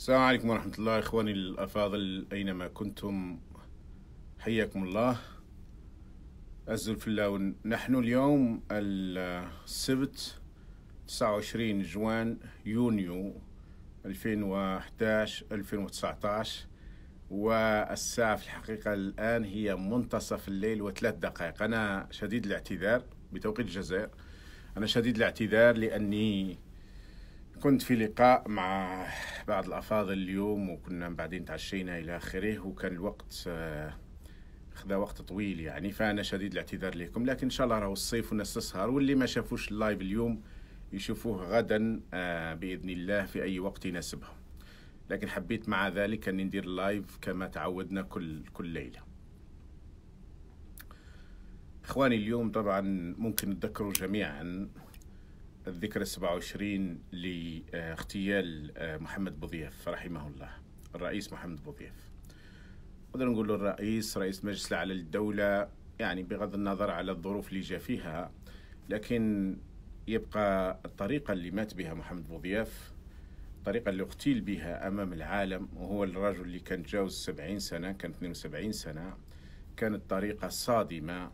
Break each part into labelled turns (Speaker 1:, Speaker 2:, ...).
Speaker 1: السلام عليكم ورحمة الله إخواني الأفاضل أينما كنتم حياكم الله الله نحن اليوم السبت 29 جوان يونيو 2011 2019 والساعة في الحقيقة الآن هي منتصف الليل وثلاث دقائق أنا شديد الاعتذار بتوقيت الجزائر أنا شديد الاعتذار لأني كنت في لقاء مع بعض الأفاضل اليوم وكنا بعدين تعشينا إلى آخره وكان الوقت آه، خذا وقت طويل يعني فأنا شديد الاعتذار لكم لكن إن شاء الله راهو الصيف والناس تسهر واللي ما شافوش اللايف اليوم يشوفوه غدا آه، بإذن الله في أي وقت يناسبهم لكن حبيت مع ذلك أني ندير اللايف كما تعودنا كل كل ليلة إخواني اليوم طبعا ممكن تذكروا جميعا الذكرى 27 لاغتيال آه، محمد بوضياف رحمه الله الرئيس محمد بوضياف نقدر نقول الرئيس رئيس مجلس الأعلى للدولة يعني بغض النظر على الظروف اللي جا فيها لكن يبقى الطريقة اللي مات بها محمد بوضياف الطريقة اللي اغتيل بها أمام العالم وهو الرجل اللي كان تجاوز 70 سنة كان 72 سنة كانت طريقة صادمة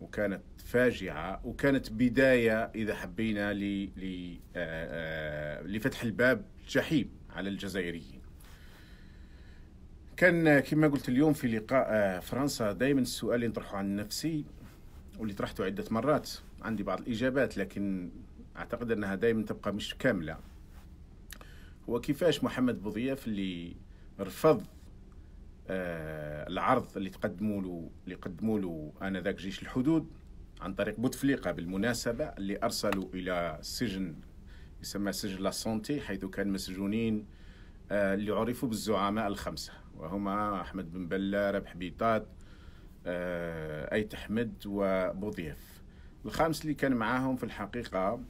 Speaker 1: وكانت فاجعة وكانت بداية إذا حبينا ل... ل... آه، آه، لفتح الباب جحيم على الجزائريين كان كما قلت اليوم في لقاء آه، فرنسا دائما السؤال اللي نطرحه عن نفسي واللي طرحته عدة مرات عندي بعض الإجابات لكن أعتقد أنها دائما تبقى مش كاملة هو كيفاش محمد بوضياف اللي رفض آه، العرض اللي تقدموا له اللي قدموا له انذاك جيش الحدود عن طريق بوتفليقه بالمناسبه اللي ارسلوا الى سجن يسمى سجن لا سونتي حيث كان مسجونين آه، اللي عرفوا بالزعماء الخمسه وهما احمد بن بله ربح بيطات آه، ايت احمد وبوضيف الخامس اللي كان معاهم في الحقيقه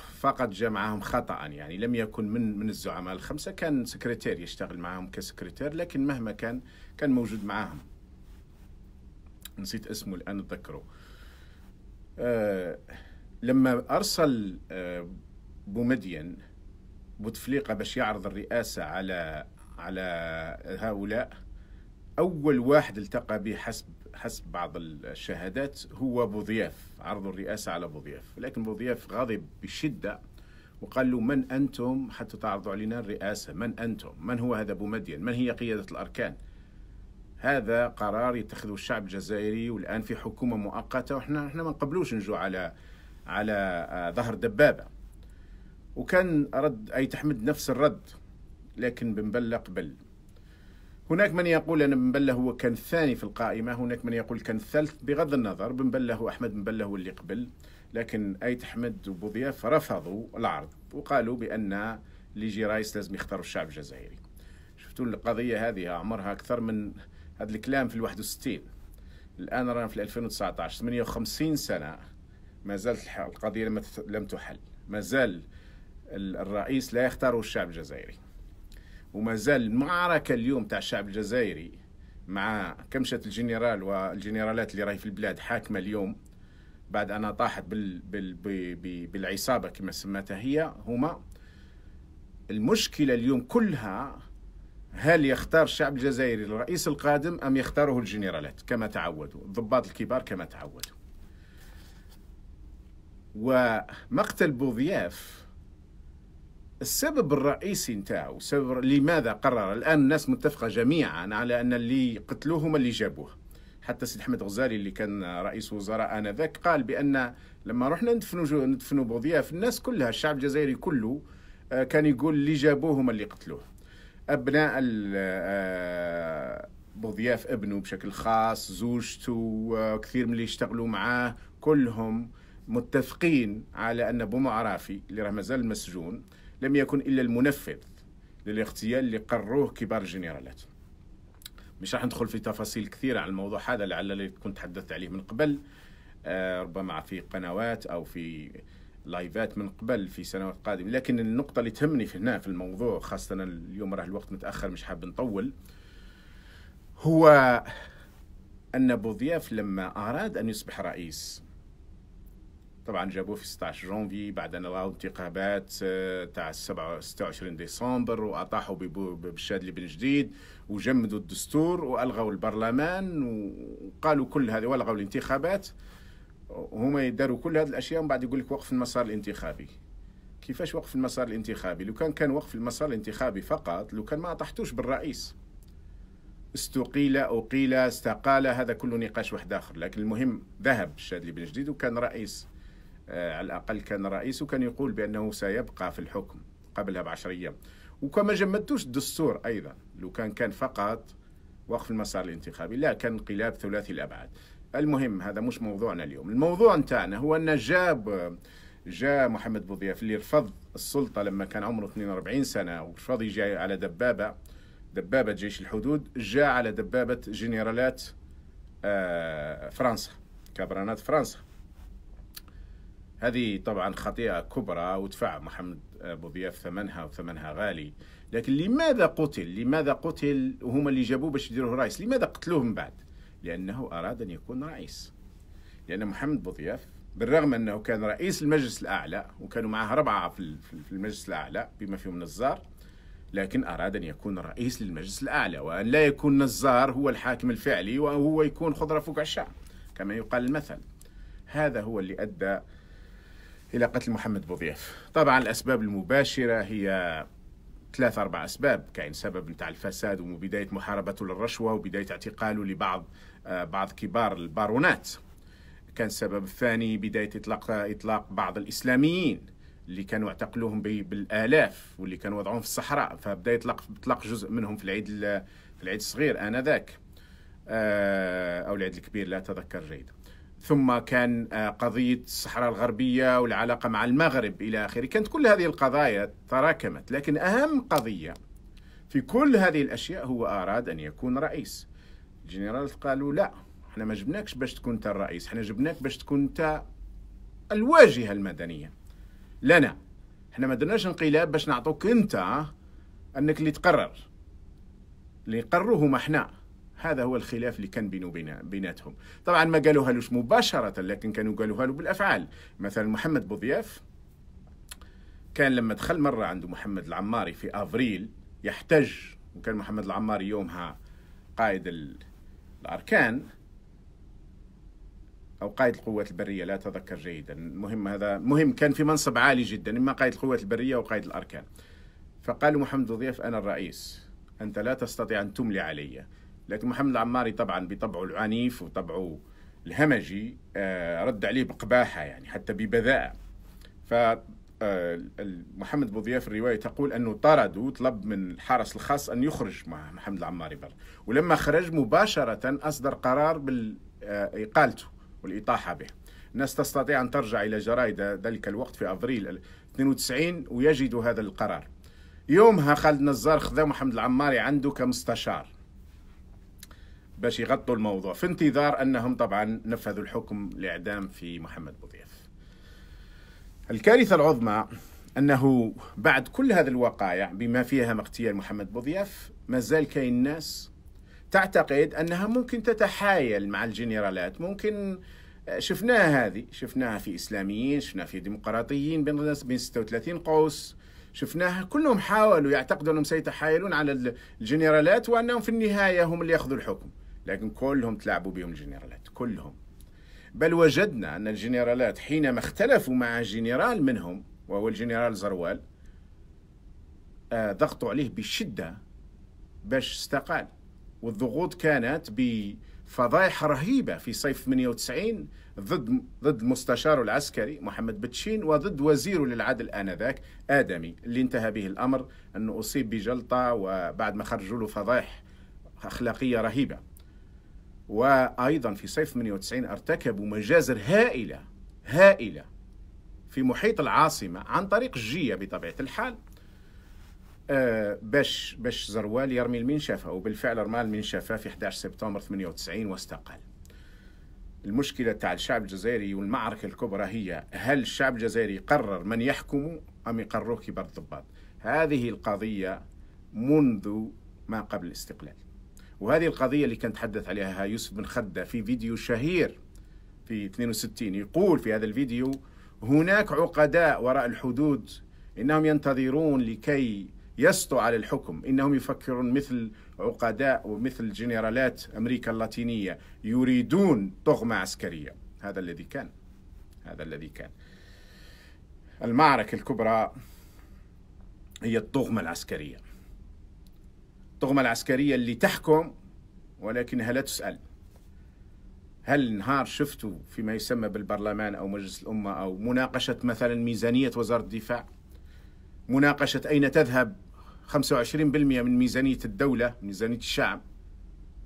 Speaker 1: فقط جاء معهم خطا يعني لم يكن من من الزعماء الخمسه كان سكرتير يشتغل معهم كسكرتير لكن مهما كان كان موجود معهم نسيت اسمه الان اتذكره آه لما ارسل آه بومدين بوتفليقه باش يعرض الرئاسه على على هؤلاء اول واحد التقى به حسب حسب بعض الشهادات هو بوضياف عرض الرئاسة على بوضياف لكن بوضياف غضب بشدة وقال له من أنتم حتى تعرضوا علينا الرئاسة من أنتم من هو هذا بومدين من هي قيادة الأركان هذا قرار يتخذه الشعب الجزائري والآن في حكومة مؤقتة وإحنا إحنا ما نقبلوش نجوا على على آه، ظهر دبابة وكان رد أي تحمد نفس الرد لكن بن بلة قبل هناك من يقول أن بن بله هو كان الثاني في القائمة هناك من يقول كان الثالث بغض النظر بن بله احمد بن بله اللي قبل لكن ايت أحمد وبوضياف رفضوا العرض وقالوا بأن اللي يجي رايس لازم يختاروا الشعب الجزائري شفتوا القضية هذه عمرها أكثر من هذا الكلام في ال 61 الآن رانا في 2019 58 سنة ما زالت القضية لم تحل ما زال الرئيس لا يختاره الشعب الجزائري وما زال المعركه اليوم تاع الشعب الجزائري مع كمشه الجنرال والجنرالات اللي راهي في البلاد حاكمه اليوم بعد ان طاحت بال بال بال بالعصابه كما سماتها هي هما المشكله اليوم كلها هل يختار الشعب الجزائري الرئيس القادم ام يختاره الجنرالات كما تعودوا الضباط الكبار كما تعودوا ومقتل بوضياف السبب الرئيسي نتاعو السبب لماذا قرر الان الناس متفقه جميعا على ان اللي قتلوه هما اللي جابوه حتى سيد احمد غزالي اللي كان رئيس وزراء انذاك قال بان لما رحنا ندفنوا ندفنوا بوضياف الناس كلها الشعب الجزائري كله آه، كان يقول اللي جابوه هما اللي قتلوه ابناء آه، بوضياف ابنه بشكل خاص زوجته وكثير آه، من اللي يشتغلوا معاه كلهم متفقين على ان بومعرافي اللي راه مازال مسجون لم يكن إلا المنفذ للاغتيال اللي قروه كبار الجنرالات مش راح ندخل في تفاصيل كثيرة على الموضوع هذا لعل كنت تحدثت عليه من قبل آه، ربما في قنوات أو في لايفات من قبل في سنوات قادمة لكن النقطة اللي تهمني في هنا في الموضوع خاصة اليوم راه الوقت متأخر مش حاب نطول هو أن بوضياف لما أراد أن يصبح رئيس طبعا جابوه في 16 جونفي بعدين راهو انتخابات آه، تاع 26 ديسمبر واطاحوا بالشادلي بن جديد وجمدوا الدستور والغوا البرلمان وقالوا كل هذه والغوا الانتخابات هما يداروا كل هذه الاشياء ومن بعد يقول لك وقف المسار الانتخابي كيفاش وقف المسار الانتخابي لو كان كان وقف المسار الانتخابي فقط لو كان ما طحتوش بالرئيس استقيل اقيل استقال هذا كله نقاش واحد اخر لكن المهم ذهب الشاذلي بن جديد وكان رئيس آه، على الأقل كان رئيسه كان يقول بأنه سيبقى في الحكم قبلها بعشر أيام وكما جمدتوش الدستور أيضا لو كان كان فقط وقف المسار الانتخابي لا كان انقلاب ثلاثي الأبعاد المهم هذا مش موضوعنا اليوم الموضوع نتاعنا هو أن جاب جاء محمد بوضياف اللي رفض السلطة لما كان عمره 42 سنة ورفض يجي على دبابة دبابة جيش الحدود جاء على دبابة جنرالات آه، فرنسا كبرانات فرنسا هذه طبعا خطيئة كبرى ودفع محمد أبو ضياف ثمنها وثمنها غالي لكن لماذا قتل لماذا قتل وهما اللي جابوه باش يديروه رئيس لماذا قتلوه من بعد لأنه أراد أن يكون رئيس لأن محمد بوضياف بالرغم أنه كان رئيس المجلس الأعلى وكانوا معه أربعة في المجلس الأعلى بما فيهم نزار لكن أراد أن يكون رئيس للمجلس الأعلى وأن لا يكون نزار هو الحاكم الفعلي وهو يكون خضرة فوق الشعب كما يقال المثل هذا هو اللي أدى إلى قتل محمد بوضياف طبعا الأسباب المباشرة هي ثلاث أربع أسباب كاين سبب نتاع الفساد وبداية محاربته للرشوة وبداية اعتقاله لبعض آه، بعض كبار البارونات كان السبب الثاني بداية إطلاق إطلاق بعض الإسلاميين اللي كانوا اعتقلوهم بالآلاف واللي كانوا وضعوهم في الصحراء فبدا يطلق اطلاق جزء منهم في العيد في العيد الصغير آنذاك آه، أو العيد الكبير لا أتذكر جيدا ثم كان آه، قضية الصحراء الغربية والعلاقة مع المغرب إلى آخره كانت كل هذه القضايا تراكمت لكن أهم قضية في كل هذه الأشياء هو أراد أن يكون رئيس الجنرال قالوا لا احنا ما جبناكش باش تكون انت الرئيس احنا جبناك باش تكون انت الواجهه المدنيه لنا احنا ما درناش انقلاب باش نعطوك انت آه، انك اللي تقرر اللي يقروا هما احنا هذا هو الخلاف اللي كان بينه وبين بيناتهم طبعا ما قالوها لوش مباشرة لكن كانوا قالوها له بالأفعال مثلا محمد بوضياف كان لما دخل مرة عند محمد العماري في أفريل يحتج وكان محمد العماري يومها قائد الأركان أو قائد القوات البرية لا أتذكر جيدا المهم هذا مهم كان في منصب عالي جدا إما قائد القوات البرية أو قائد الأركان فقال محمد بوضياف أنا الرئيس أنت لا تستطيع أن تملي علي لكن محمد العماري طبعا بطبعه العنيف وطبعه الهمجي آه، رد عليه بقباحة يعني حتى ببذاءة ف آه، محمد بوضياف الرواية تقول أنه طرد وطلب من الحرس الخاص أن يخرج مع محمد العماري برا ولما خرج مباشرة أصدر قرار بإقالته آه، والإطاحة به الناس تستطيع أن ترجع إلى جرائد ذلك الوقت في أفريل 92 ويجدوا هذا القرار يومها خالد نزار خذا محمد العماري عنده كمستشار باش يغطوا الموضوع في انتظار انهم طبعا نفذوا الحكم لاعدام في محمد بوضيف الكارثه العظمى انه بعد كل هذه الوقائع بما فيها مقتيل محمد بوضياف زال كاين ناس تعتقد انها ممكن تتحايل مع الجنرالات ممكن آه، شفناها هذه شفناها في اسلاميين شفناها في ديمقراطيين بين الناس بين 36 قوس شفناها كلهم حاولوا يعتقدوا انهم سيتحايلون على الجنرالات وانهم في النهايه هم اللي ياخذوا الحكم لكن كلهم تلعبوا بهم الجنرالات كلهم بل وجدنا أن الجنرالات حينما اختلفوا مع جنرال منهم وهو الجنرال زروال آه، ضغطوا عليه بشدة باش استقال والضغوط كانت بفضائح رهيبة في صيف 98 ضد ضد مستشاره العسكري محمد بتشين وضد وزيره للعدل آنذاك آدمي اللي انتهى به الأمر أنه أصيب بجلطة وبعد ما خرجوا له فضائح أخلاقية رهيبة وأيضا في صيف 98 ارتكبوا مجازر هائلة هائلة في محيط العاصمة عن طريق الجية بطبيعة الحال آه، باش باش زروال يرمي المنشفة وبالفعل رمى المنشفة في 11 سبتمبر 98 واستقال المشكلة تاع الشعب الجزائري والمعركة الكبرى هي هل الشعب الجزائري يقرر من يحكم أم يقرروه كبار الضباط هذه القضية منذ ما قبل الاستقلال وهذه القضية اللي كان تحدث عليها يوسف بن خدة في فيديو شهير في 62 يقول في هذا الفيديو هناك عقداء وراء الحدود إنهم ينتظرون لكي يسطو على الحكم إنهم يفكرون مثل عقداء ومثل جنرالات أمريكا اللاتينية يريدون طغمة عسكرية هذا الذي كان هذا الذي كان المعركة الكبرى هي الطغمة العسكرية الطغمة العسكرية اللي تحكم ولكنها لا تسأل هل نهار شفتوا فيما يسمى بالبرلمان أو مجلس الأمة أو مناقشة مثلا ميزانية وزارة الدفاع مناقشة أين تذهب 25% من ميزانية الدولة ميزانية الشعب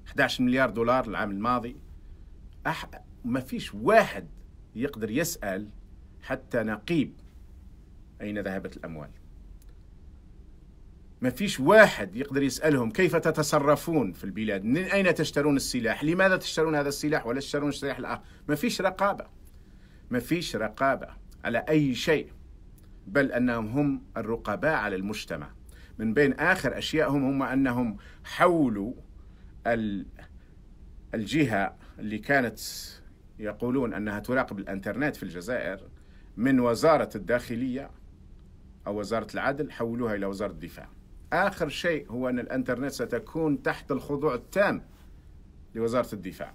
Speaker 1: 11 مليار دولار العام الماضي أح... ما فيش واحد يقدر يسأل حتى نقيب أين ذهبت الأموال ما فيش واحد يقدر يسألهم كيف تتصرفون في البلاد من أين تشترون السلاح لماذا تشترون هذا السلاح ولا تشترون السلاح الآخر ما فيش رقابة ما فيش رقابة على أي شيء بل أنهم هم الرقباء على المجتمع من بين آخر أشيائهم هم أنهم حولوا الجهة اللي كانت يقولون أنها تراقب الأنترنت في الجزائر من وزارة الداخلية أو وزارة العدل حولوها إلى وزارة الدفاع آخر شيء هو أن الإنترنت ستكون تحت الخضوع التام لوزارة الدفاع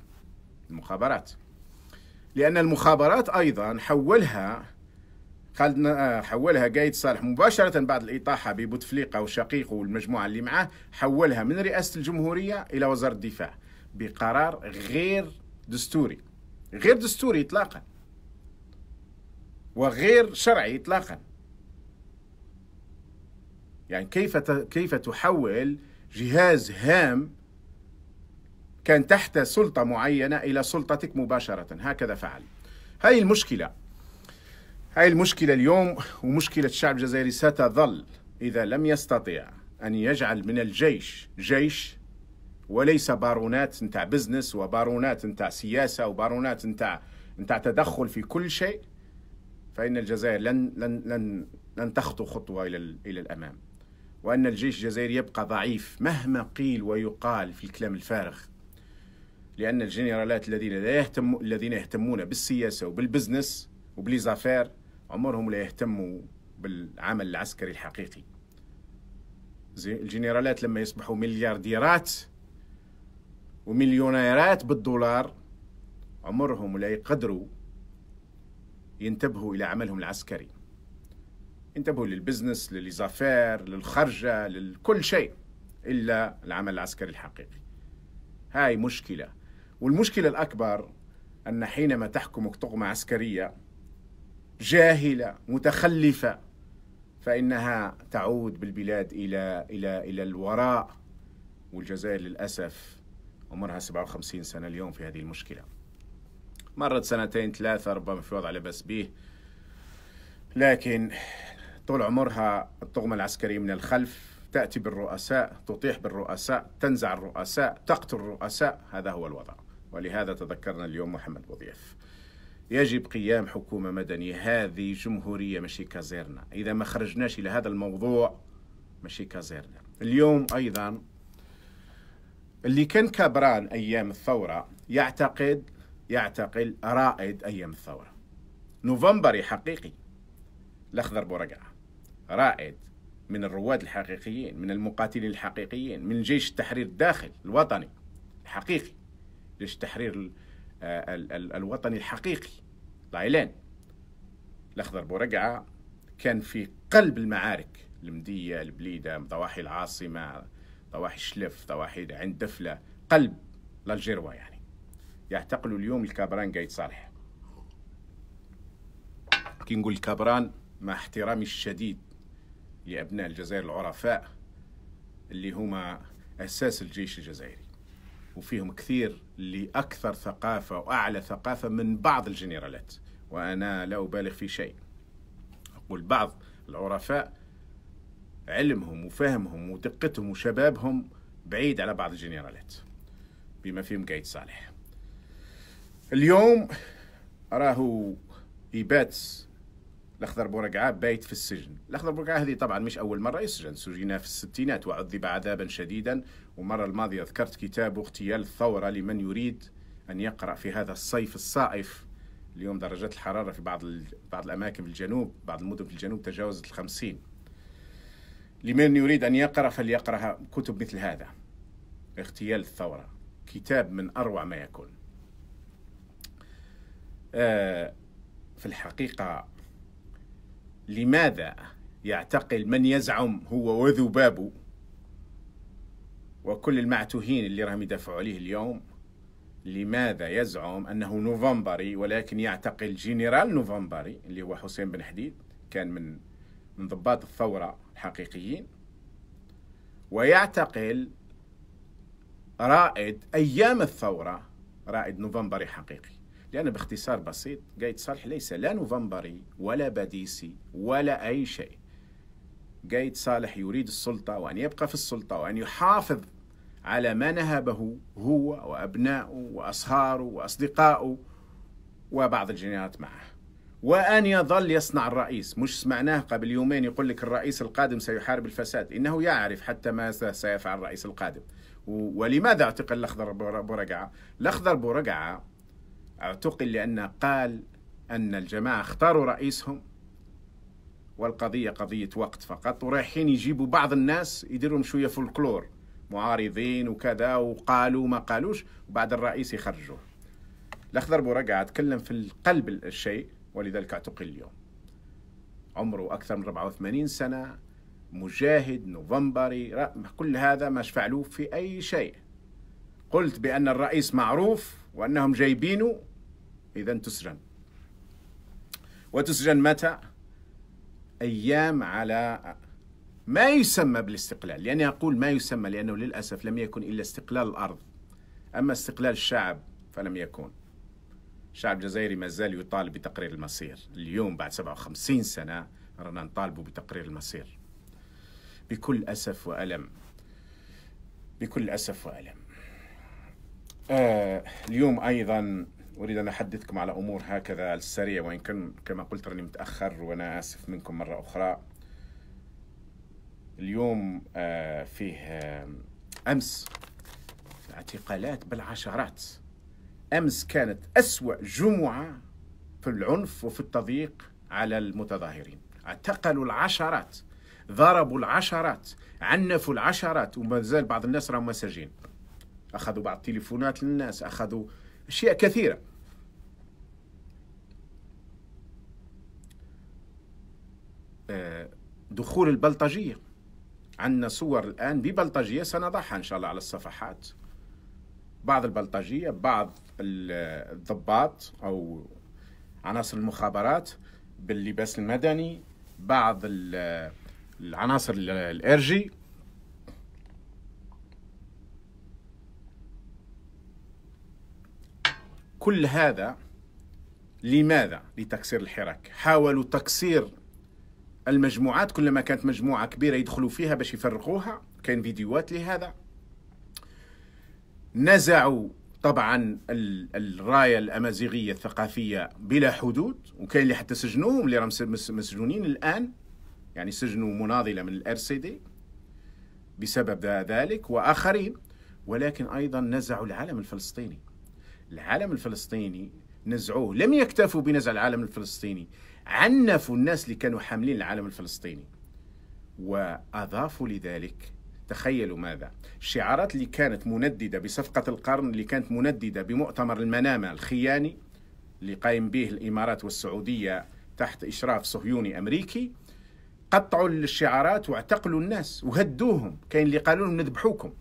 Speaker 1: المخابرات لأن المخابرات أيضا حولها خالد آه، حولها قايد صالح مباشرة بعد الإطاحة ببوتفليقة وشقيقه والمجموعة اللي معاه حولها من رئاسة الجمهورية إلى وزارة الدفاع بقرار غير دستوري غير دستوري إطلاقا وغير شرعي إطلاقا يعني كيف كيف تحول جهاز هام كان تحت سلطة معينة إلى سلطتك مباشرة هكذا فعل هاي المشكلة هاي المشكلة اليوم ومشكلة الشعب الجزائري ستظل إذا لم يستطيع أن يجعل من الجيش جيش وليس بارونات نتاع بزنس وبارونات نتاع سياسة وبارونات نتاع نتاع تدخل في كل شيء فإن الجزائر لن لن لن لن تخطو خطوة إلى إلى الأمام وأن الجيش الجزائري يبقى ضعيف مهما قيل ويقال في الكلام الفارغ لأن الجنرالات الذين لا يهتم الذين يهتمون بالسياسة وبالبزنس وبليزافير عمرهم لا يهتموا بالعمل العسكري الحقيقي الجنرالات لما يصبحوا مليارديرات ومليونيرات بالدولار عمرهم لا يقدروا ينتبهوا إلى عملهم العسكري انتبهوا للبزنس للزافير للخرجة لكل شيء إلا العمل العسكري الحقيقي هاي مشكلة والمشكلة الأكبر أن حينما تحكمك طغمة عسكرية جاهلة متخلفة فإنها تعود بالبلاد إلى إلى إلى الوراء والجزائر للأسف عمرها 57 سنة اليوم في هذه المشكلة مرت سنتين ثلاثة ربما في وضع لبس به لكن طول عمرها الطغمة العسكرية من الخلف تأتي بالرؤساء تطيح بالرؤساء تنزع الرؤساء تقتل الرؤساء هذا هو الوضع ولهذا تذكرنا اليوم محمد بوضيف يجب قيام حكومة مدنية هذه جمهورية ماشي كازيرنا إذا ما خرجناش إلى هذا الموضوع ماشي كازيرنا اليوم أيضا اللي كان كبران أيام الثورة يعتقد يعتقل رائد أيام الثورة نوفمبري حقيقي الأخضر بورقعه رائد من الرواد الحقيقيين من المقاتلين الحقيقيين من جيش التحرير الداخل الوطني الحقيقي جيش التحرير آه، الوطني الحقيقي لايلان الأخضر بورقعة كان في قلب المعارك المدية البليدة ضواحي العاصمة ضواحي الشلف ضواحي عند دفلة قلب الجيروا يعني يعتقلوا اليوم الكابران قايد صالح كي نقول الكابران مع احترامي الشديد لأبناء الجزائر العرفاء اللي هما أساس الجيش الجزائري وفيهم كثير اللي أكثر ثقافة وأعلى ثقافة من بعض الجنرالات وأنا لا أبالغ في شيء أقول بعض العرفاء علمهم وفهمهم ودقتهم وشبابهم بعيد على بعض الجنرالات بما فيهم قايد صالح اليوم أراه يبات الاخضر بورقعه بايت في السجن الاخضر بورقعه هذه طبعا مش اول مره يسجن سجن في الستينات وعذب عذابا شديدا ومرة الماضيه ذكرت كتابه اغتيال الثوره لمن يريد ان يقرا في هذا الصيف الصائف اليوم درجات الحراره في بعض بعض الاماكن في الجنوب بعض المدن في الجنوب تجاوزت ال50 لمن يريد ان يقرا فليقرا كتب مثل هذا اغتيال الثوره كتاب من اروع ما يكون آه في الحقيقه لماذا يعتقل من يزعم هو وذبابه وكل المعتوهين اللي راهم يدافعوا عليه اليوم لماذا يزعم انه نوفمبري ولكن يعتقل جنرال نوفمبري اللي هو حسين بن حديد كان من من ضباط الثوره الحقيقيين ويعتقل رائد ايام الثوره رائد نوفمبري حقيقي لأن باختصار بسيط قايد صالح ليس لا نوفمبري ولا باديسي ولا أي شيء قايد صالح يريد السلطة وأن يبقى في السلطة وأن يحافظ على ما نهبه هو وأبناؤه وأصهاره وأصدقائه وبعض الجنرالات معه وأن يظل يصنع الرئيس مش سمعناه قبل يومين يقول لك الرئيس القادم سيحارب الفساد إنه يعرف حتى ماذا سيفعل الرئيس القادم ولماذا اعتقل الأخضر بورقعة؟ الأخضر بورقعة اعتقل لأنه قال أن الجماعة اختاروا رئيسهم والقضية قضية وقت فقط ورايحين يجيبوا بعض الناس يديرهم شوية فولكلور معارضين وكذا وقالوا ما قالوش وبعد الرئيس يخرجوه الأخضر بورقعة تكلم في قلب الشيء ولذلك اعتقل اليوم عمره أكثر من 84 سنة مجاهد نوفمبري كل هذا ما فعلوه في أي شيء قلت بأن الرئيس معروف وأنهم جايبينه إذا تسجن وتسجن متى؟ أيام على ما يسمى بالاستقلال لأني يعني أقول ما يسمى لأنه للأسف لم يكن إلا استقلال الأرض أما استقلال الشعب فلم يكن الشعب الجزائري ما زال يطالب بتقرير المصير اليوم بعد 57 سنة رانا نطالب بتقرير المصير بكل أسف وألم بكل أسف وألم آه اليوم أيضا أريد أن أحدثكم على أمور هكذا السريع وإن كان كما قلت راني متأخر وأنا آسف منكم مرة أخرى اليوم آه، فيه آه، أمس اعتقالات بالعشرات أمس كانت أسوأ جمعة في العنف وفي التضييق على المتظاهرين اعتقلوا العشرات ضربوا العشرات عنفوا العشرات وما زال بعض الناس راهم مساجين أخذوا بعض التليفونات للناس أخذوا أشياء كثيرة آه، دخول البلطجية عندنا صور الآن ببلطجية سنضعها إن شاء الله على الصفحات بعض البلطجية بعض الضباط أو عناصر المخابرات باللباس المدني بعض العناصر الإرجي كل هذا لماذا؟ لتكسير الحراك حاولوا تكسير المجموعات كلما كانت مجموعة كبيرة يدخلوا فيها باش يفرقوها كان فيديوهات لهذا نزعوا طبعا الراية الأمازيغية الثقافية بلا حدود وكاين اللي حتى سجنوهم اللي راهم مسجونين الآن يعني سجنوا مناضلة من الار سي دي بسبب ذلك وآخرين ولكن أيضا نزعوا العلم الفلسطيني العلم الفلسطيني نزعوه لم يكتفوا بنزع العلم الفلسطيني عنفوا الناس اللي كانوا حاملين العالم الفلسطيني وأضافوا لذلك تخيلوا ماذا الشعارات اللي كانت منددة بصفقة القرن اللي كانت منددة بمؤتمر المنامة الخياني اللي قايم به الإمارات والسعودية تحت إشراف صهيوني أمريكي قطعوا الشعارات واعتقلوا الناس وهدوهم كاين اللي قالوا لهم نذبحوكم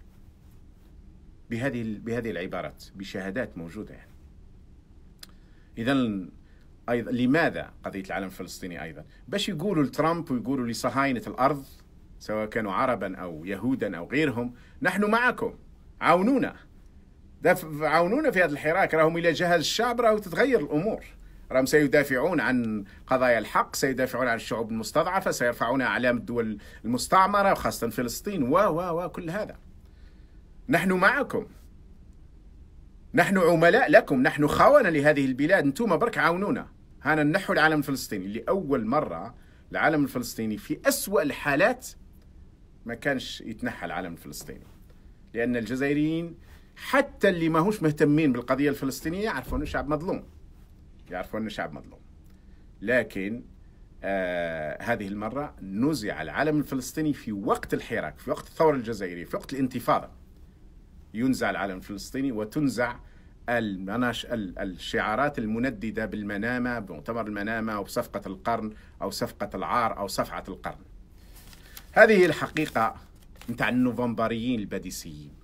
Speaker 1: بهذه بهذه العبارات بشهادات موجوده يعني اذا ايضا لماذا قضيه العلم الفلسطيني ايضا باش يقولوا لترامب ويقولوا لصهاينه الارض سواء كانوا عربا او يهودا او غيرهم نحن معكم عاونونا عاونونا في هذا الحراك راهم الى جهاز الشعب راهو تتغير الامور راهم سيدافعون عن قضايا الحق سيدافعون عن الشعوب المستضعفه سيرفعون اعلام الدول المستعمره وخاصه فلسطين و و و كل هذا نحن معكم نحن عملاء لكم نحن خونه لهذه البلاد انتم برك عاونونا هنا نحو العالم الفلسطيني لأول مرة العالم الفلسطيني في أسوأ الحالات ما كانش يتنحى العالم الفلسطيني لأن الجزائريين حتى اللي ماهوش مهتمين بالقضية الفلسطينية يعرفوا أنه شعب مظلوم يعرفوا أنه شعب مظلوم لكن آه هذه المرة نزع العالم الفلسطيني في وقت الحراك في وقت الثورة الجزائرية في وقت الانتفاضة ينزع العالم الفلسطيني وتنزع الشعارات المندده بالمنامه بمؤتمر المنامه او بصفقه القرن او صفقه العار او صفعه القرن. هذه الحقيقه نتاع النوفمبريين الباديسيين.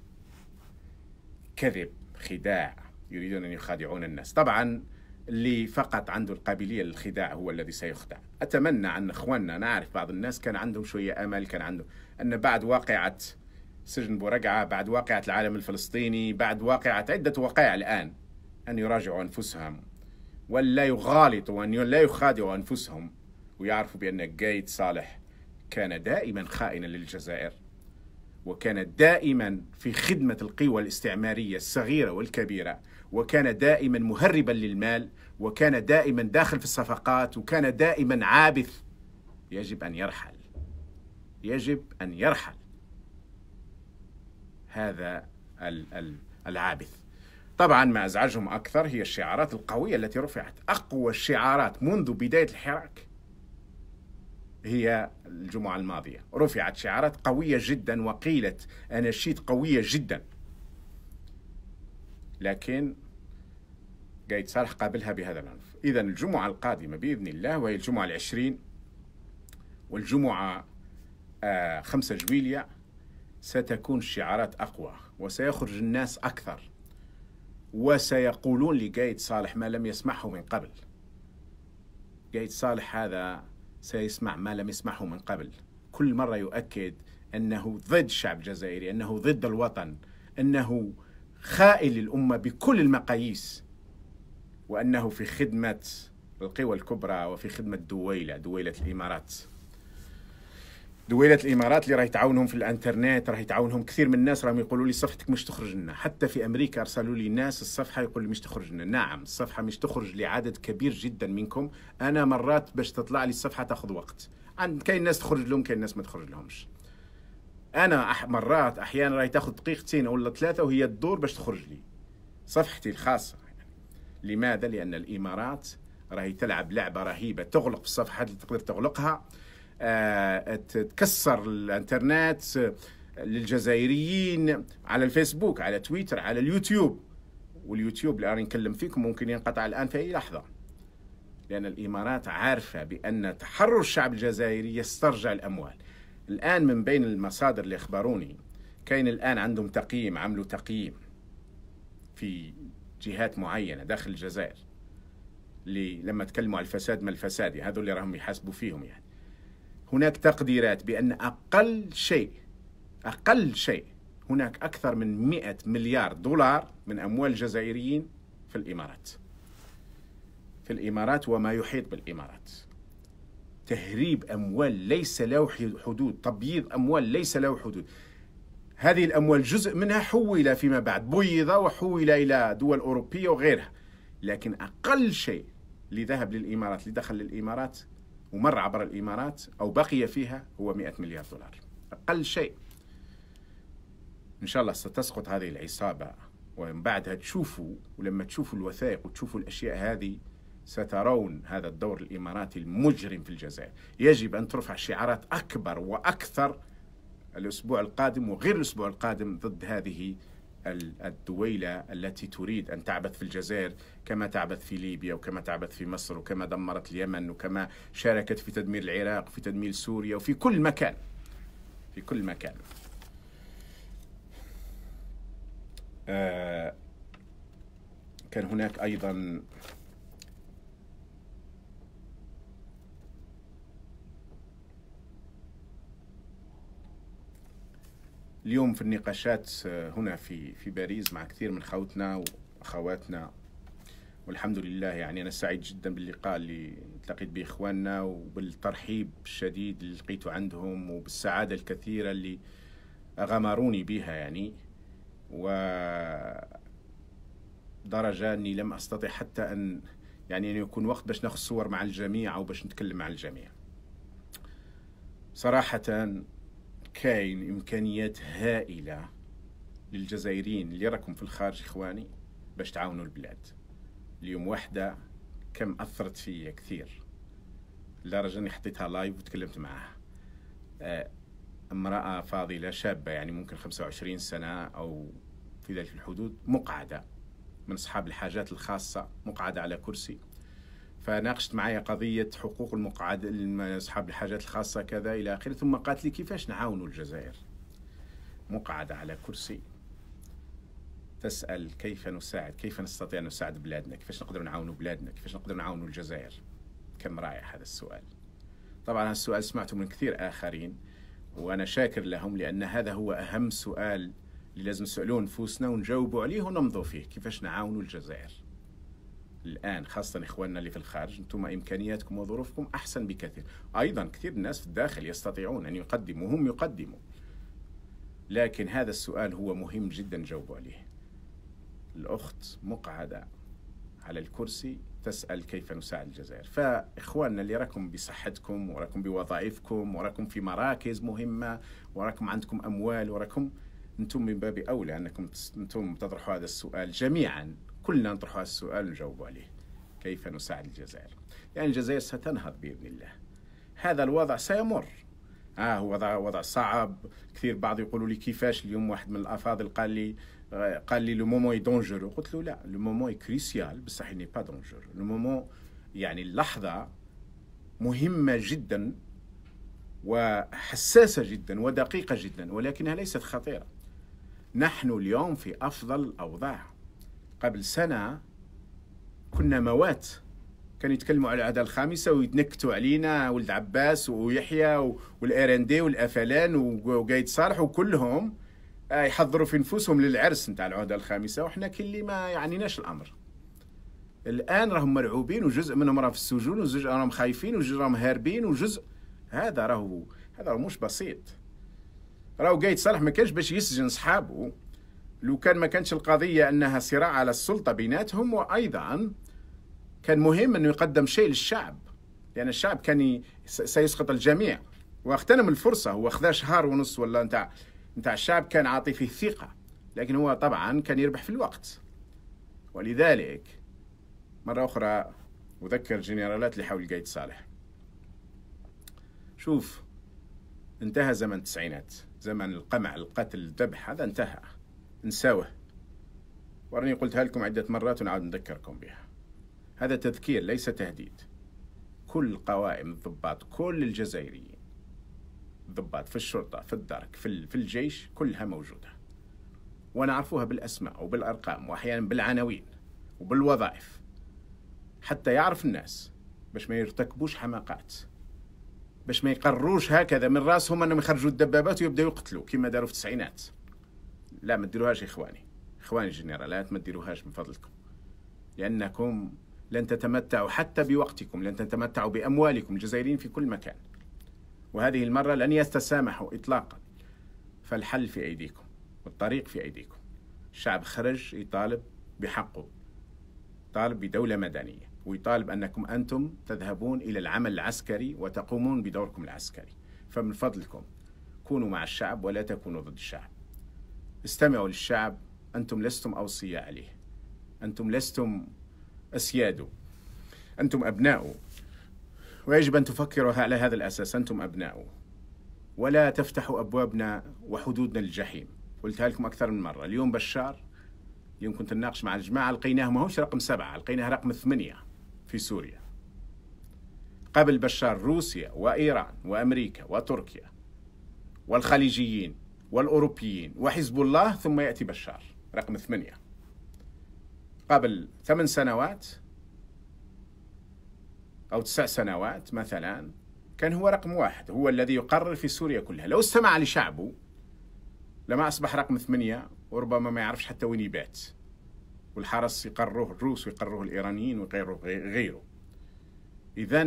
Speaker 1: كذب، خداع، يريدون ان يخادعون الناس. طبعا اللي فقط عنده القابليه للخداع هو الذي سيخدع. اتمنى ان اخواننا نعرف بعض الناس كان عندهم شويه امل كان عندهم ان بعد واقعه سجن بورقعة بعد واقعة العالم الفلسطيني بعد واقعة عدة وقائع الآن أن يراجعوا أنفسهم ولا يغالطوا وأن لا يخادعوا أنفسهم ويعرفوا بأن قايد صالح كان دائما خائنا للجزائر وكان دائما في خدمة القوى الاستعمارية الصغيرة والكبيرة وكان دائما مهربا للمال وكان دائما داخل في الصفقات وكان دائما عابث يجب أن يرحل يجب أن يرحل هذا العابث طبعا ما أزعجهم أكثر هي الشعارات القوية التي رفعت أقوى الشعارات منذ بداية الحراك هي الجمعة الماضية رفعت شعارات قوية جدا وقيلت أناشيد قوية جدا لكن قايد صالح قابلها بهذا العنف إذا الجمعة القادمة بإذن الله وهي الجمعة العشرين والجمعة 5 آه، جويلية ستكون الشعارات أقوى وسيخرج الناس أكثر وسيقولون لقايد صالح ما لم يسمعه من قبل قايد صالح هذا سيسمع ما لم يسمعه من قبل كل مرة يؤكد أنه ضد الشعب الجزائري أنه ضد الوطن أنه خائل للأمة بكل المقاييس وأنه في خدمة القوى الكبرى وفي خدمة دويلة دويلة الإمارات دويله الامارات اللي راهي تعاونهم في الانترنت راهي تعاونهم كثير من الناس راهم يقولوا لي صفحتك مش تخرج لنا حتى في امريكا ارسلوا لي ناس الصفحه يقول لي مش تخرج لنا نعم الصفحه مش تخرج لعدد كبير جدا منكم انا مرات باش تطلع لي الصفحه تاخذ وقت عند كاين ناس تخرج لهم كاين ناس ما تخرج لهمش انا أح مرات احيانا راهي تاخذ دقيقتين ولا ثلاثه وهي تدور باش تخرج لي صفحتي الخاصه لماذا لان الامارات راهي تلعب لعبه رهيبه تغلق الصفحات اللي تقدر تغلقها آه، تكسر الانترنت للجزائريين على الفيسبوك على تويتر على اليوتيوب واليوتيوب اللي نكلم فيكم ممكن ينقطع الان في اي لحظه لان الامارات عارفه بان تحرر الشعب الجزائري يسترجع الاموال الان من بين المصادر اللي اخبروني كاين الان عندهم تقييم عملوا تقييم في جهات معينه داخل الجزائر اللي لما تكلموا على الفساد ما الفساد هذول اللي راهم يحاسبوا فيهم يعني هناك تقديرات بأن أقل شيء أقل شيء هناك أكثر من 100 مليار دولار من أموال الجزائريين في الإمارات في الإمارات وما يحيط بالإمارات تهريب أموال ليس له حدود تبييض أموال ليس له حدود هذه الأموال جزء منها حول فيما بعد بيض وحول إلى دول أوروبية وغيرها لكن أقل شيء لذهب للإمارات لدخل للإمارات ومر عبر الإمارات أو بقي فيها هو 100 مليار دولار أقل شيء إن شاء الله ستسقط هذه العصابة ومن بعدها تشوفوا ولما تشوفوا الوثائق وتشوفوا الأشياء هذه سترون هذا الدور الإماراتي المجرم في الجزائر يجب أن ترفع شعارات أكبر وأكثر الأسبوع القادم وغير الأسبوع القادم ضد هذه الدويلة التي تريد أن تعبث في الجزائر كما تعبث في ليبيا وكما تعبث في مصر وكما دمرت اليمن وكما شاركت في تدمير العراق وفي تدمير سوريا وفي كل مكان في كل مكان آه كان هناك أيضا اليوم في النقاشات آه، هنا في في باريس مع كثير من خوتنا واخواتنا والحمد لله يعني انا سعيد جدا باللقاء اللي التقيت به اخواننا وبالترحيب الشديد اللي لقيته عندهم وبالسعاده الكثيره اللي غمروني بها يعني و درجة أني لم أستطع حتى أن يعني أن يكون وقت باش ناخذ صور مع الجميع أو باش نتكلم مع الجميع صراحة كاين امكانيات هائله للجزائريين اللي راكم في الخارج اخواني باش تعاونوا البلاد اليوم وحده كم اثرت فيا كثير لدرجه اني حطيتها لايف وتكلمت معاها آه، امراه فاضله شابه يعني ممكن 25 سنه او في ذلك الحدود مقعده من اصحاب الحاجات الخاصه مقعده على كرسي فناقشت معايا قضيه حقوق المقعد اصحاب الحاجات الخاصه كذا الى اخره ثم قالت لي كيفاش نعاونوا الجزائر مقعده على كرسي تسال كيف نساعد كيف نستطيع ان نساعد بلادنا كيفاش نقدر نعاونوا بلادنا كيفاش نقدر نعاونوا الجزائر كم رائع هذا السؤال طبعا هذا السؤال سمعته من كثير اخرين وانا شاكر لهم لان هذا هو اهم سؤال اللي لازم نسالوه نفوسنا ونجاوبوا عليه ونمضوا فيه كيفاش نعاونوا الجزائر الان خاصه اخواننا اللي في الخارج انتم امكانياتكم وظروفكم احسن بكثير ايضا كثير الناس في الداخل يستطيعون ان يقدموا هم يقدموا لكن هذا السؤال هو مهم جدا جاوبوا عليه الاخت مقعده على الكرسي تسال كيف نساعد الجزائر فاخواننا اللي راكم بصحتكم وراكم بوظائفكم وراكم في مراكز مهمه وراكم عندكم اموال وراكم انتم من باب اولى انكم انتم تطرحوا هذا السؤال جميعا كلنا نطرح هذا السؤال نجاوب عليه كيف نساعد الجزائر يعني الجزائر ستنهض بإذن الله هذا الوضع سيمر آه وضع وضع صعب كثير بعض يقولوا لي كيفاش اليوم واحد من الافاضل قال لي قال لي لو مومون اي دونجورو قلت له لا لو مومون اي كريسيال بصح ني با دونجور لو مومون يعني اللحظه مهمه جدا وحساسه جدا ودقيقه جدا ولكنها ليست خطيره نحن اليوم في افضل الاوضاع قبل سنة كنا موات كانوا يتكلموا على العاده الخامسة ويتنكتوا علينا ولد عباس ويحيى والار ان دي والافلان وقايد صالح وكلهم آه، يحضروا في نفوسهم للعرس نتاع العهدة الخامسة وحنا كاين اللي ما يعنيناش الأمر الآن راهم مرعوبين وجزء منهم راه في السجون وجزء راهم خايفين وجزء راهم هاربين وجزء هذا راهو هذا مش بسيط راهو قايد صالح ما كانش باش يسجن صحابه لو كان ما كانش القضية أنها صراع على السلطة بيناتهم وأيضا كان مهم أنه يقدم شيء للشعب لأن يعني الشعب كان سيسقط الجميع واغتنم الفرصة هو خذا شهر ونص ولا نتاع نتاع الشعب كان عاطي فيه ثقة لكن هو طبعا كان يربح في الوقت ولذلك مرة أخرى أذكر الجنرالات اللي حول قايد صالح شوف انتهى زمن التسعينات زمن القمع القتل الذبح هذا انتهى نساوه وراني قلتها لكم عدة مرات ونعاود نذكركم بها هذا تذكير ليس تهديد كل قوائم الضباط كل الجزائريين الضباط في الشرطة في الدرك في, في الجيش كلها موجودة ونعرفوها بالأسماء وبالأرقام وأحيانا بالعناوين وبالوظائف حتى يعرف الناس باش ما يرتكبوش حماقات باش ما يقروش هكذا من راسهم انهم يخرجوا الدبابات ويبداوا يقتلوا كما داروا في التسعينات لا ما تديروهاش إخواني إخواني الجنرالات ما تديروهاش من فضلكم لأنكم لن تتمتعوا حتى بوقتكم لن تتمتعوا بأموالكم الجزائريين في كل مكان وهذه المرة لن يستسامحوا إطلاقا فالحل في أيديكم والطريق في أيديكم الشعب خرج يطالب بحقه طالب بدولة مدنية ويطالب أنكم أنتم تذهبون إلى العمل العسكري وتقومون بدوركم العسكري فمن فضلكم كونوا مع الشعب ولا تكونوا ضد الشعب استمعوا للشعب أنتم لستم أوصياء عليه أنتم لستم أسياده أنتم أبناؤه ويجب أن تفكروا على هذا الأساس أنتم أبناؤه ولا تفتحوا أبوابنا وحدودنا للجحيم قلتها لكم أكثر من مرة اليوم بشار يوم كنت نناقش مع الجماعة لقيناه ما هوش رقم سبعة لقيناه رقم ثمانية في سوريا قبل بشار روسيا وإيران وأمريكا وتركيا والخليجيين والأوروبيين وحزب الله ثم يأتي بشار رقم ثمانية قبل ثمان سنوات أو تسع سنوات مثلا كان هو رقم واحد هو الذي يقرر في سوريا كلها لو استمع لشعبه لما أصبح رقم ثمانية وربما ما يعرفش حتى وين يبات والحرس يقرروه الروس ويقرروه الإيرانيين ويقرروه غيره إذا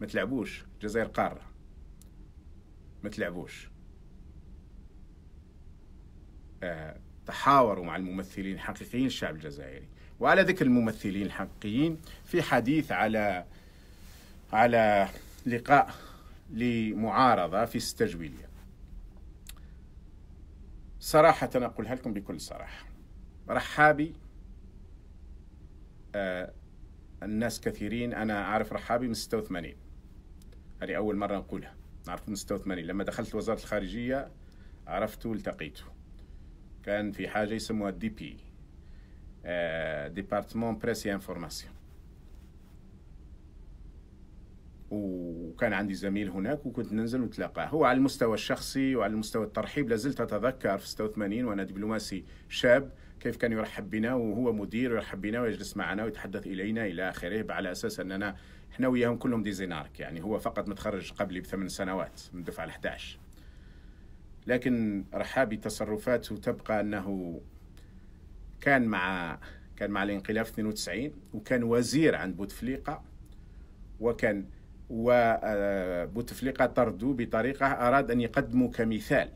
Speaker 1: ما تلعبوش الجزائر قارة ما تلعبوش آه، تحاوروا مع الممثلين الحقيقيين الشعب الجزائري وعلى ذكر الممثلين الحقيقيين في حديث على على لقاء لمعارضة في استجويلية صراحة أقولها لكم بكل صراحة رحابي آه الناس كثيرين أنا أعرف رحابي من 86 هذه أول مرة نقولها نعرفه من 86 لما دخلت وزارة الخارجية عرفته والتقيته كان في حاجه يسموها دي بي ديبارتمون بريس انفورماسيون وكان عندي زميل هناك وكنت ننزل ونتلاقاه هو على المستوى الشخصي وعلى المستوى الترحيب لازلت اتذكر في 86 وانا دبلوماسي شاب كيف كان يرحب بنا وهو مدير يرحب بنا ويجلس معنا ويتحدث الينا الى اخره على اساس اننا احنا وياهم كلهم ديزينارك يعني هو فقط متخرج قبلي بثمان سنوات من دفعه 11 لكن رحابي تصرفاته تبقى أنه كان مع كان مع الانقلاب 92 وكان وزير عند بوتفليقة وكان وبوتفليقة آه، طردوا بطريقة أراد أن يقدموا كمثال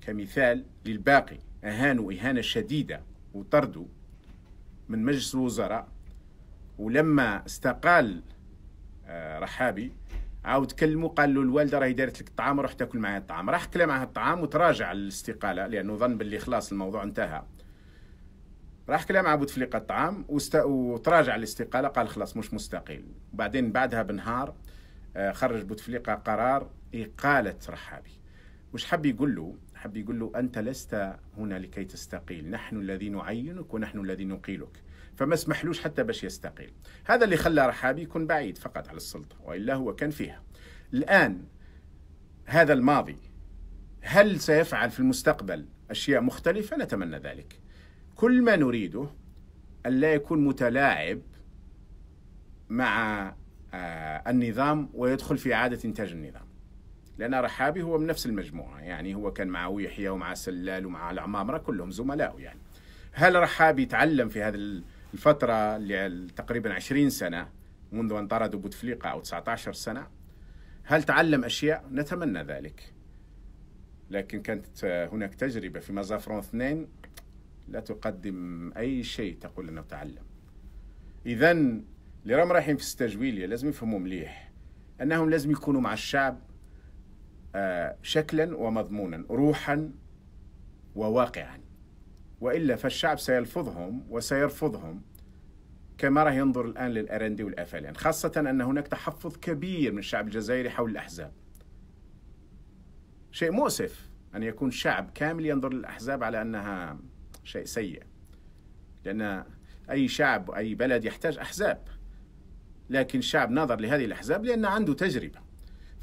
Speaker 1: كمثال للباقي أهانوا إهانة شديدة وطردوا من مجلس الوزراء ولما استقال آه، رحابي عاود كلمو قال له الوالده راهي دارت لك الطعام روح تاكل معايا الطعام راح كلا معها الطعام وتراجع الاستقاله لانه ظن باللي خلاص الموضوع انتهى راح كلا مع بوتفليقه الطعام وست... وتراجع الاستقاله قال خلاص مش مستقيل بعدين بعدها بنهار آه، خرج بوتفليقه قرار اقاله رحابي وش حب يقول له حب يقول له أنت لست هنا لكي تستقيل نحن الذي نعينك ونحن الذي نقيلك فما اسمحلوش حتى باش يستقيل هذا اللي خلى رحابي يكون بعيد فقط على السلطة وإلا هو كان فيها الآن هذا الماضي هل سيفعل في المستقبل أشياء مختلفة نتمنى ذلك كل ما نريده ألا يكون متلاعب مع آه، النظام ويدخل في إعادة إنتاج النظام لان رحابي هو من نفس المجموعه يعني هو كان مع ويحيى ومع سلال ومع العمامره كلهم زملائه يعني هل رحابي تعلم في هذه الفتره اللي تقريبا 20 سنه منذ ان طردوا بوتفليقه او 19 سنه هل تعلم اشياء نتمنى ذلك لكن كانت هناك تجربه في مازافرون اثنين لا تقدم اي شيء تقول انه تعلم اذا اللي راهم رايحين في السجويليه لازم يفهموا مليح انهم لازم يكونوا مع الشعب آه، شكلا ومضمونا روحا وواقعا والا فالشعب سيلفظهم وسيرفضهم كما راح ينظر الان للارندي والافلان خاصه ان هناك تحفظ كبير من الشعب الجزائري حول الاحزاب شيء مؤسف ان يكون شعب كامل ينظر للاحزاب على انها شيء سيء لان اي شعب اي بلد يحتاج احزاب لكن شعب نظر لهذه الاحزاب لان عنده تجربه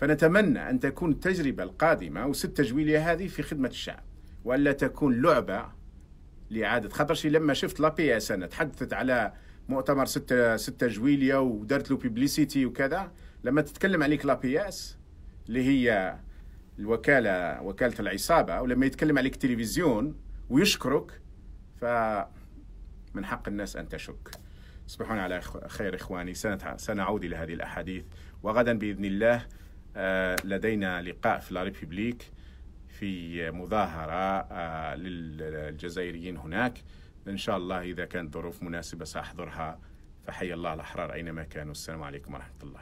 Speaker 1: فنتمنى أن تكون التجربة القادمة وست تجويلية هذه في خدمة الشعب وألا تكون لعبة لإعادة شي لما شفت لابي اس أنا تحدثت على مؤتمر ستة ستة جويلية ودارت له بيبليسيتي وكذا لما تتكلم عليك لابي اس اللي هي الوكالة وكالة العصابة ولما يتكلم عليك تلفزيون ويشكرك ف من حق الناس أن تشك تصبحون على خير إخواني سنعود إلى هذه الأحاديث وغدا بإذن الله آه، لدينا لقاء في لا ريبوبليك في مظاهرة آه، للجزائريين هناك إن شاء الله إذا كانت ظروف مناسبة سأحضرها فحي الله الأحرار أينما كانوا السلام عليكم ورحمة الله